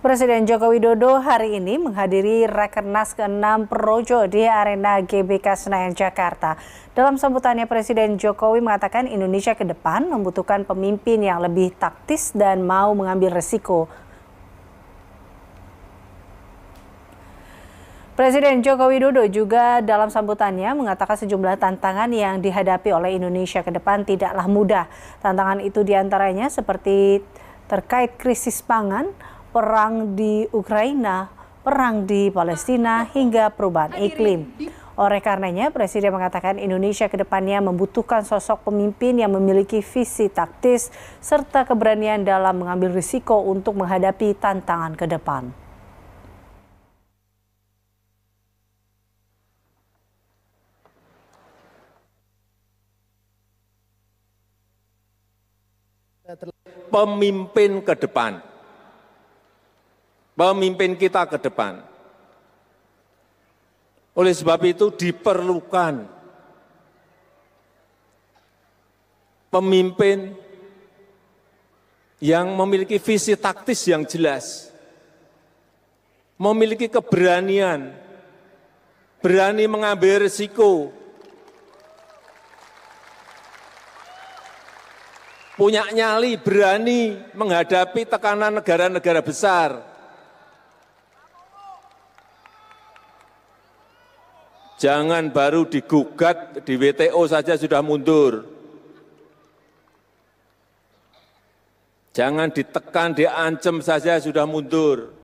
Presiden Joko Widodo hari ini menghadiri Rakernas ke-6 Projo di Arena GBK Senayan, Jakarta. Dalam sambutannya, Presiden Jokowi mengatakan Indonesia ke depan membutuhkan pemimpin yang lebih taktis dan mau mengambil resiko. Presiden Joko Widodo juga dalam sambutannya mengatakan sejumlah tantangan yang dihadapi oleh Indonesia ke depan tidaklah mudah. Tantangan itu diantaranya seperti terkait krisis pangan, perang di Ukraina, perang di Palestina, hingga perubahan iklim. Oleh karenanya, Presiden mengatakan Indonesia ke depannya membutuhkan sosok pemimpin yang memiliki visi taktis serta keberanian dalam mengambil risiko untuk menghadapi tantangan ke depan. Pemimpin ke depan pemimpin kita ke depan. Oleh sebab itu diperlukan pemimpin yang memiliki visi taktis yang jelas, memiliki keberanian, berani mengambil risiko, punya nyali berani menghadapi tekanan negara-negara besar, Jangan baru digugat di WTO saja sudah mundur. Jangan ditekan, diancam saja sudah mundur.